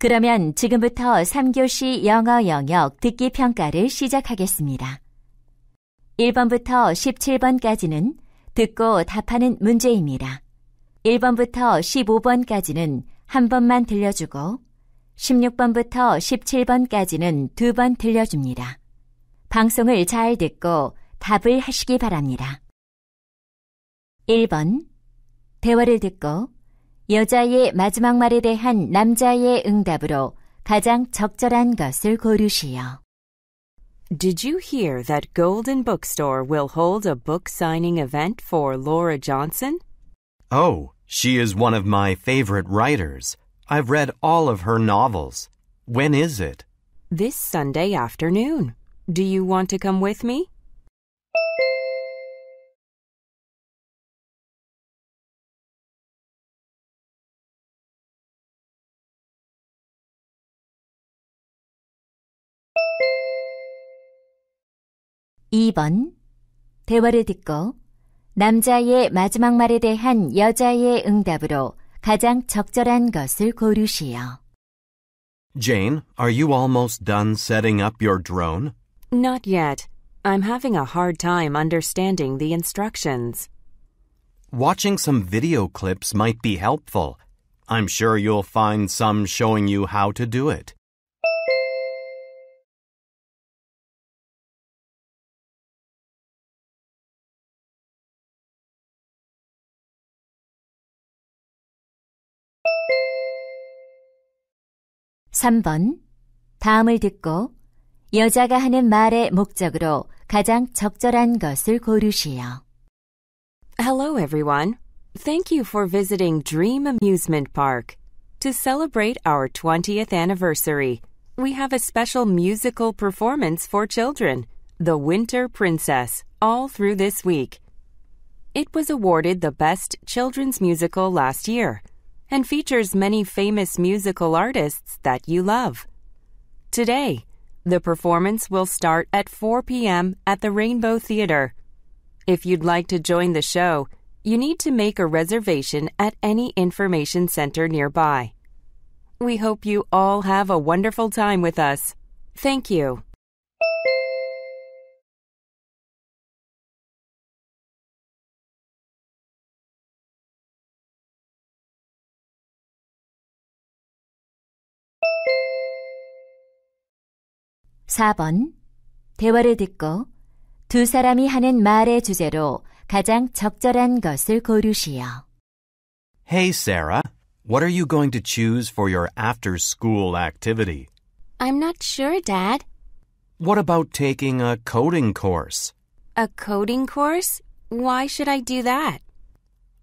그러면 지금부터 3교시 영어 영역 듣기 평가를 시작하겠습니다. 1번부터 17번까지는 듣고 답하는 문제입니다. 1번부터 15번까지는 한 번만 들려주고 16번부터 17번까지는 두 번 들려줍니다. 방송을 잘 듣고 답을 하시기 바랍니다. 1번 대화를 듣고 여자의 마지막 말에 대한 남자의 응답으로 가장 적절한 것을 고르시오. Did you hear that Golden Bookstore will hold a book signing event for Laura Johnson? Oh, she is one of my favorite writers. I've read all of her novels. When is it? This Sunday afternoon. Do you want to come with me? 2번. 대화를 듣고 남자의 마지막 말에 대한 여자의 응답으로 가장 적절한 것을 고르시오. Jane, are you almost done setting up your drone? Not yet. I'm having a hard time understanding the instructions. Watching some video clips might be helpful. I'm sure you'll find some showing you how to do it. 3번. 다음을 듣고 여자가 하는 말의 목적으로 가장 적절한 것을 고르시오. Hello everyone. Thank you for visiting Dream Amusement Park. To celebrate our 20th anniversary, we have a special musical performance for children, The Winter Princess, all through this week. It was awarded the Best Children's Musical last year and features many famous musical artists that you love. Today, the performance will start at 4 p.m. at the Rainbow Theater. If you'd like to join the show, you need to make a reservation at any information center nearby. We hope you all have a wonderful time with us. Thank you. 4번. 대화를 듣고 두 사람이 하는 말의 주제로 가장 적절한 것을 고르시오. Hey, Sarah. What are you going to choose for your after school activity? I'm not sure, Dad. What about taking a coding course? A coding course? Why should I do that?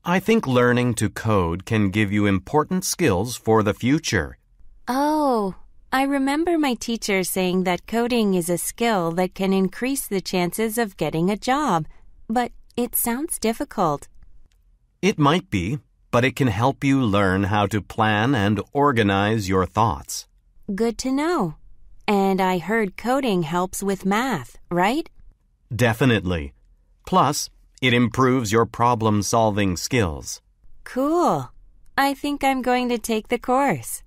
I think learning to code can give you important skills for the future. Oh, I remember my teacher saying that coding is a skill that can increase the chances of getting a job, but it sounds difficult. It might be, but it can help you learn how to plan and organize your thoughts. Good to know. And I heard coding helps with math, right? Definitely. Plus, it improves your problem solving skills. Cool. I think I'm going to take the course.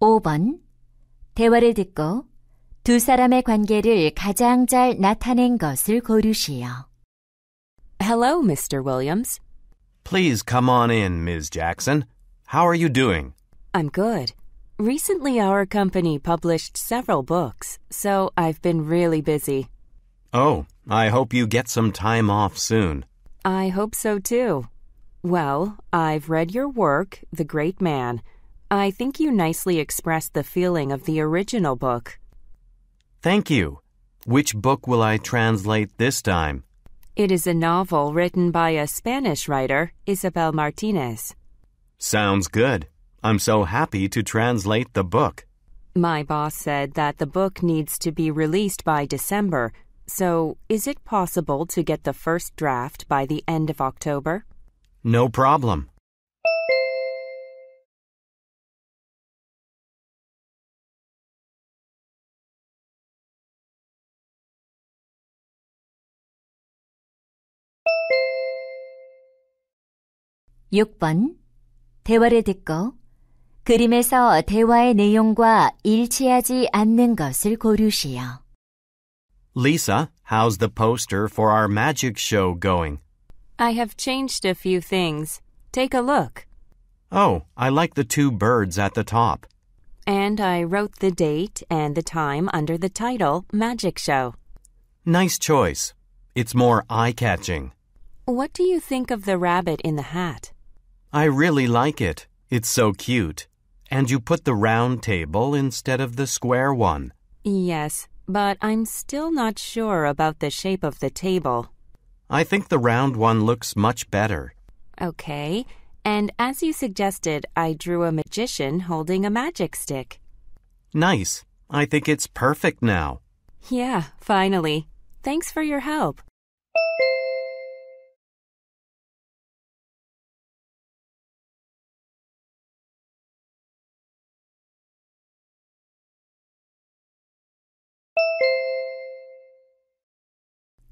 5번. 대화를 듣고 두 사람의 관계를 가장 잘 나타낸 것을 고르시오. Hello, Mr. Williams. Please come on in, Ms. Jackson. How are you doing? I'm good. Recently, our company published several books, so I've been really busy. Oh, I hope you get some time off soon. I hope so too. Well, I've read your work, The Great Man. I think you nicely expressed the feeling of the original book. Thank you. Which book will I translate this time? It is a novel written by a Spanish writer, Isabel Martinez. Sounds good. I'm so happy to translate the book. My boss said that the book needs to be released by December, so is it possible to get the first draft by the end of October? No problem. 6번 대화를 듣고 그림에서 대화의 내용과 일치하지 않는 것을 고르시오. Lisa, how's the poster for our magic show going? I have changed a few things. Take a look. Oh, I like the two birds at the top. And I wrote the date and the time under the title Magic Show. Nice choice. It's more eye catching. What do you think of the rabbit in the hat? I really like it. It's so cute. And you put the round table instead of the square one. Yes, but I'm still not sure about the shape of the table. I think the round one looks much better. Okay, and as you suggested, I drew a magician holding a magic stick. Nice. I think it's perfect now. Yeah, finally. Thanks for your help.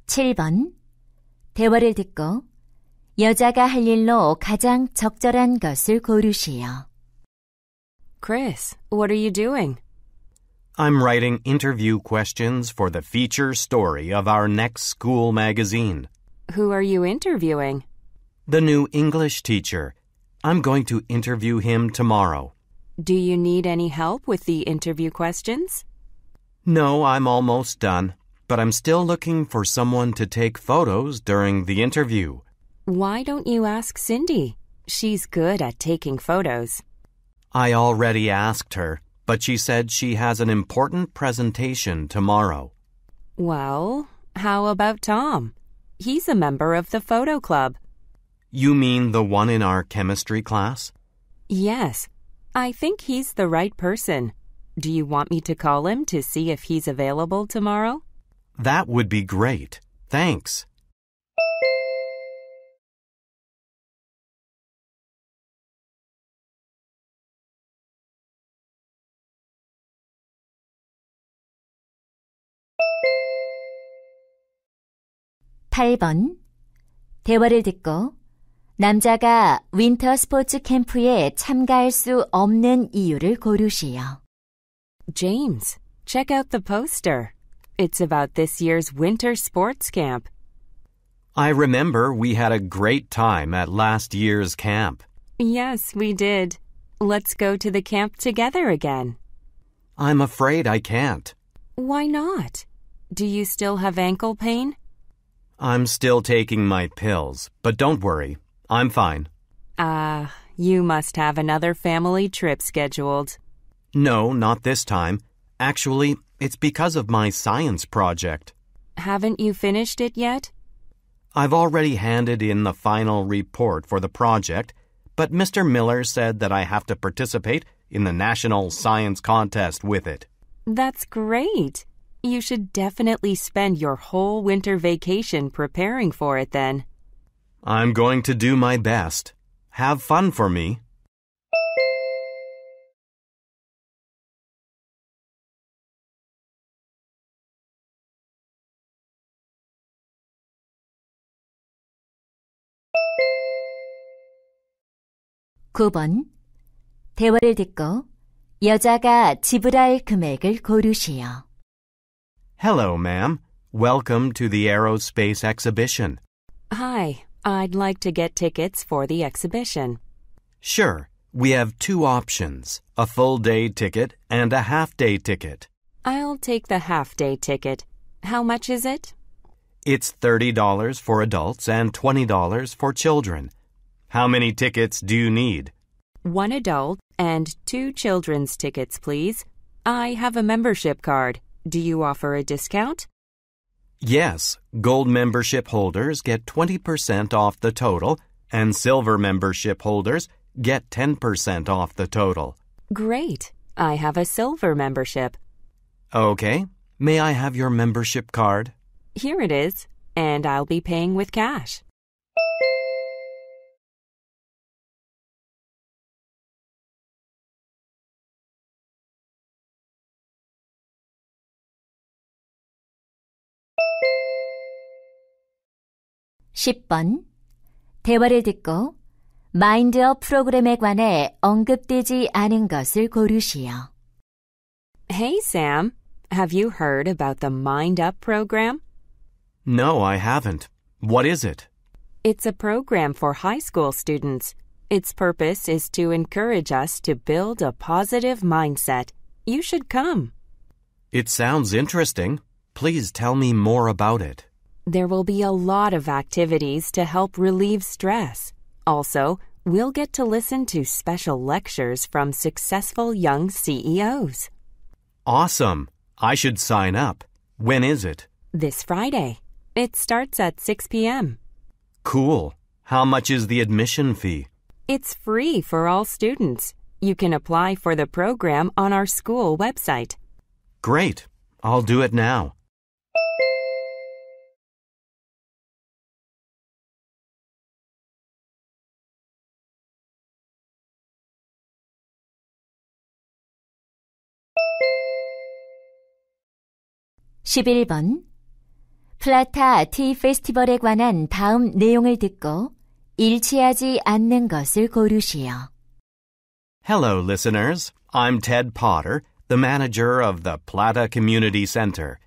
7번 대화를 듣고 여자가 할 일로 가장 적절한 것을 고르시오. Chris, what are you doing? I'm writing interview questions for the feature story of our next school magazine. Who are you interviewing? The new English teacher. I'm going to interview him tomorrow. Do you need any help with the interview questions? No, I'm almost done but I'm still looking for someone to take photos during the interview. Why don't you ask Cindy? She's good at taking photos. I already asked her, but she said she has an important presentation tomorrow. Well, how about Tom? He's a member of the photo club. You mean the one in our chemistry class? Yes. I think he's the right person. Do you want me to call him to see if he's available tomorrow? That would be great. Thanks. (8번) 대화를 듣고 남자가 윈터 스포츠 캠프에 참가할 수 없는 이유를 고르시오. James, check out the poster. It's about this year's winter sports camp. I remember we had a great time at last year's camp. Yes, we did. Let's go to the camp together again. I'm afraid I can't. Why not? Do you still have ankle pain? I'm still taking my pills, but don't worry, I'm fine. Ah, uh, you must have another family trip scheduled. No, not this time. Actually, it's because of my science project. Haven't you finished it yet? I've already handed in the final report for the project, but Mr. Miller said that I have to participate in the National Science Contest with it. That's great. You should definitely spend your whole winter vacation preparing for it then. I'm going to do my best. Have fun for me. 9번 대화를 듣고 여자가 지불할 금액을 고르시오. Hello, ma'am. Welcome to the Aerospace Exhibition. Hi, I'd like to get tickets for the exhibition. Sure. We have two options a full day ticket and a half day ticket. I'll take the half day ticket. How much is it? It's $30 for adults and $20 for children. How many tickets do you need? One adult and two children's tickets, please. I have a membership card. Do you offer a discount? Yes, gold membership holders get 20% off the total, and silver membership holders get 10% off the total. Great. I have a silver membership. Okay. May I have your membership card? Here it is, and I'll be paying with cash. 10번 대화를 듣고 마인드업 프로그램에 관해 언급되지 않은 것을 고르시오. Hey Sam, have you heard about the Mind Up program? No, I haven't. What is it? It's a program for high school students. Its purpose is to encourage us to build a positive mindset. You should come. It sounds interesting. Please tell me more about it. There will be a lot of activities to help relieve stress. Also, we'll get to listen to special lectures from successful young CEOs. Awesome! I should sign up. When is it? This Friday. It starts at 6 p.m. Cool. How much is the admission fee? It's free for all students. You can apply for the program on our school website. Great. I'll do it now. 11번 플라타 티 페스티벌에 관한 다음 내용을 듣고 일치하지 않는 것을 고르시오. Hello, listeners. I'm Ted Potter, the manager of the Plata Community Center.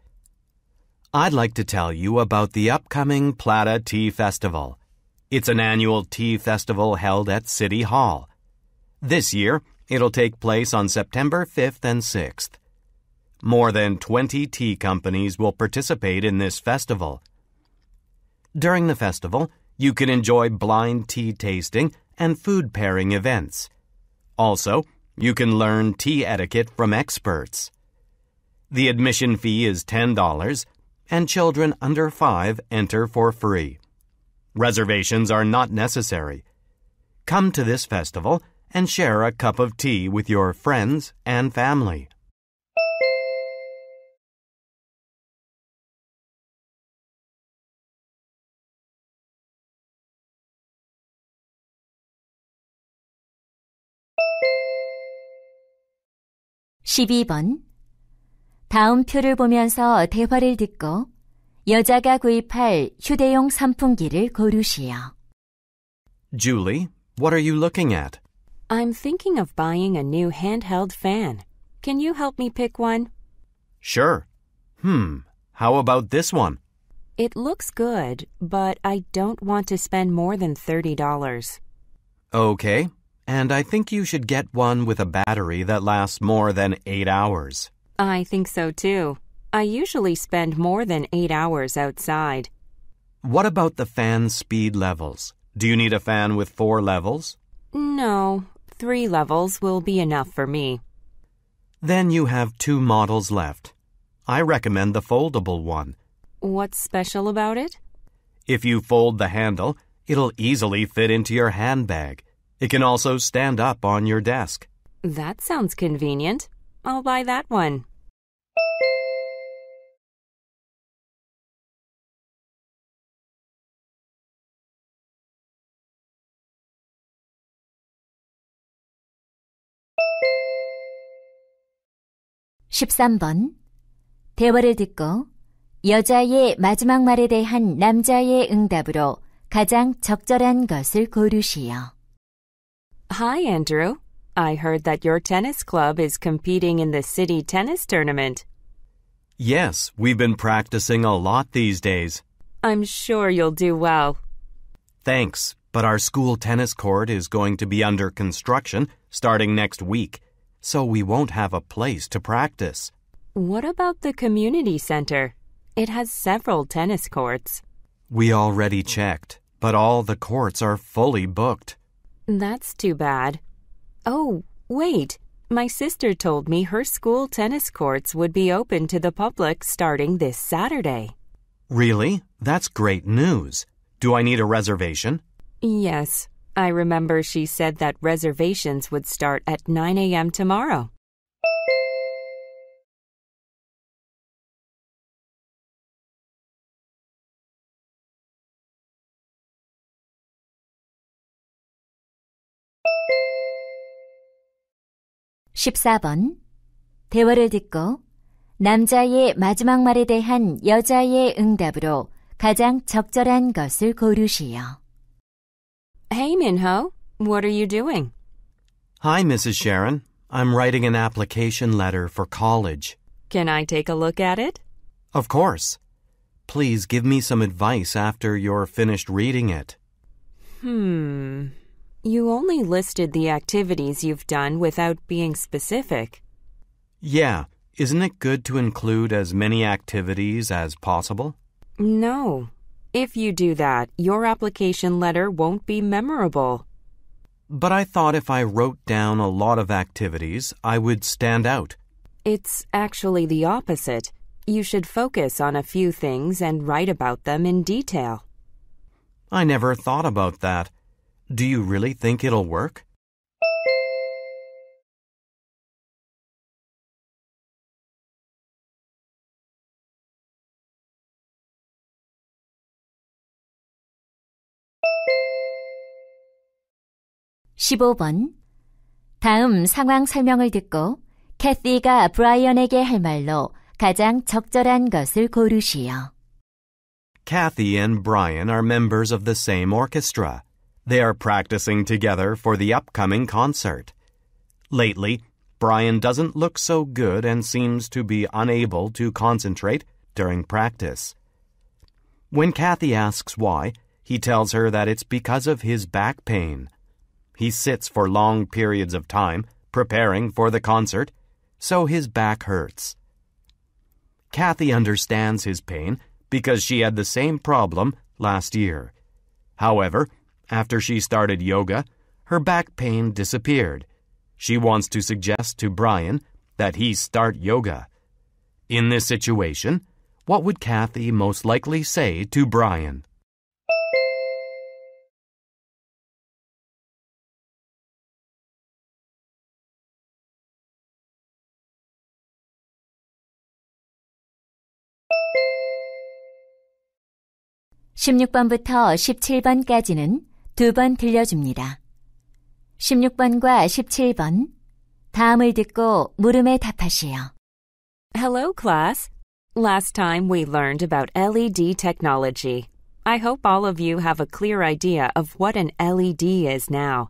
I'd like to tell you about the upcoming Plata Tea Festival. It's an annual tea festival held at City Hall. This year, it'll take place on September 5th and 6th. More than 20 tea companies will participate in this festival. During the festival, you can enjoy blind tea tasting and food pairing events. Also, you can learn tea etiquette from experts. The admission fee is $10, and children under 5 enter for free. Reservations are not necessary. Come to this festival and share a cup of tea with your friends and family. 12번 다음 표를 보면서 대화를 듣고 여자가 구입할 휴대용 선풍기를 고르시오. Julie, what are you looking at? I'm thinking of buying a new handheld fan. Can you help me pick one? Sure. Hmm, how about this one? It looks good, but I don't want to spend more than $30. Okay, and I think you should get one with a battery that lasts more than eight hours. I think so too. I usually spend more than eight hours outside. What about the fan speed levels? Do you need a fan with four levels? No, three levels will be enough for me. Then you have two models left. I recommend the foldable one. What's special about it? If you fold the handle, it'll easily fit into your handbag. It can also stand up on your desk. That sounds convenient. I'll buy that one. (13번) 대화를 듣고 여자의 마지막 말에 대한 남자의 응답으로 가장 적절한 것을 고르시오. Hi, Andrew. I heard that your tennis club is competing in the city tennis tournament. Yes, we've been practicing a lot these days. I'm sure you'll do well. Thanks, but our school tennis court is going to be under construction starting next week, so we won't have a place to practice. What about the community center? It has several tennis courts. We already checked, but all the courts are fully booked. That's too bad. Oh, wait. My sister told me her school tennis courts would be open to the public starting this Saturday. Really? That's great news. Do I need a reservation? Yes. I remember she said that reservations would start at 9 a.m. tomorrow. 14번 대화를 듣고 남자의 마지막 말에 대한 여자의 응답으로 가장 적절한 것을 고르시오. Hey Minho, what are you doing? Hi Mrs. Sharon. I'm writing an application letter for college. Can I take a look at it? Of course. Please give me some advice after you're finished reading it. Hmm. You only listed the activities you've done without being specific. Yeah. Isn't it good to include as many activities as possible? No. If you do that, your application letter won't be memorable. But I thought if I wrote down a lot of activities, I would stand out. It's actually the opposite. You should focus on a few things and write about them in detail. I never thought about that. Do you really think it'll work? (15번) 다음 상황 설명을 듣고 캐시가 브라이언에게 할 말로 가장 적절한 것을 고르시오. Kathy and Brian are members of the same orchestra. They are practicing together for the upcoming concert. Lately, Brian doesn't look so good and seems to be unable to concentrate during practice. When Kathy asks why, he tells her that it's because of his back pain. He sits for long periods of time preparing for the concert, so his back hurts. Kathy understands his pain because she had the same problem last year. However, after she started yoga, her back pain disappeared. She wants to suggest to Brian that he start yoga. In this situation, what would Kathy most likely say to Brian? (16번부터 17번까지는) 두번 들려줍니다. 16번과 17번. 다음을 듣고 물음에 답하시오. Hello, class. Last time we learned about LED technology. I hope all of you have a clear idea of what an LED is now.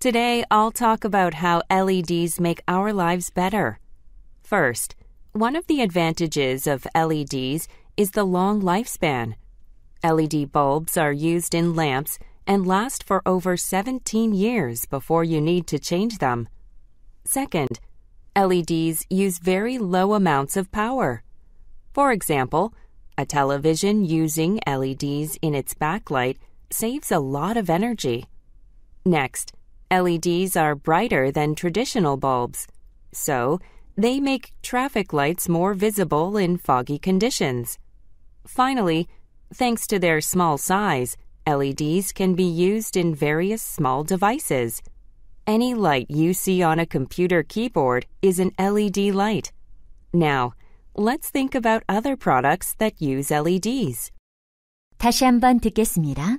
Today, I'll talk about how LEDs make our lives better. First, one of the advantages of LEDs is the long lifespan. LED bulbs are used in lamps and last for over 17 years before you need to change them. Second, LEDs use very low amounts of power. For example, a television using LEDs in its backlight saves a lot of energy. Next, LEDs are brighter than traditional bulbs, so they make traffic lights more visible in foggy conditions. Finally, thanks to their small size, LEDs can be used in various small devices. Any light you see on a computer keyboard is an LED light. Now, let's think about other products that use LEDs. 다시 한 번 듣겠습니다.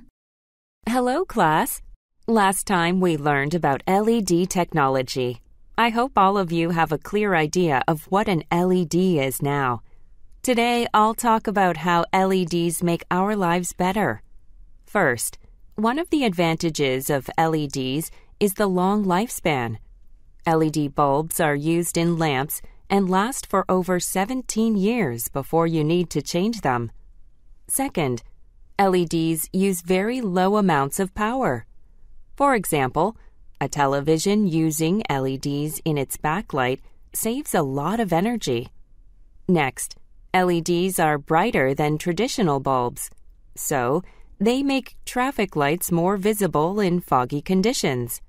Hello, class. Last time we learned about LED technology. I hope all of you have a clear idea of what an LED is now. Today, I'll talk about how LEDs make our lives better. First, one of the advantages of LEDs is the long lifespan. LED bulbs are used in lamps and last for over 17 years before you need to change them. Second, LEDs use very low amounts of power. For example, a television using LEDs in its backlight saves a lot of energy. Next, LEDs are brighter than traditional bulbs. So, they make traffic lights more visible in foggy conditions.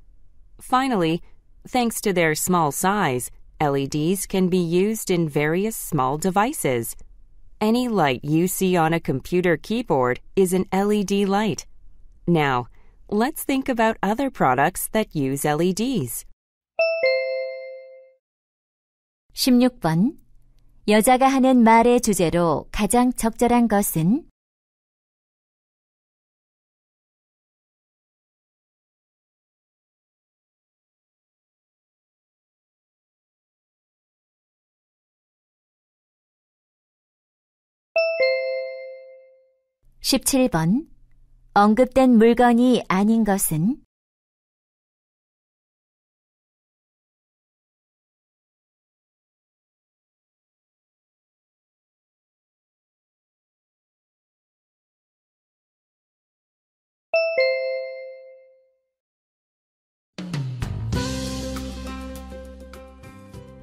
Finally, thanks to their small size, LEDs can be used in various small devices. Any light you see on a computer keyboard is an LED light. Now, let's think about other products that use LEDs. 16번 여자가 하는 말의 주제로 가장 적절한 것은 17번 언급된 물건이 아닌 것은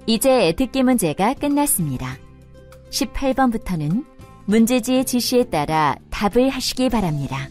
이제 듣기 문제가 끝났습니다. 18번부터는 문제지의 지시에 따라 답을 하시기 바랍니다.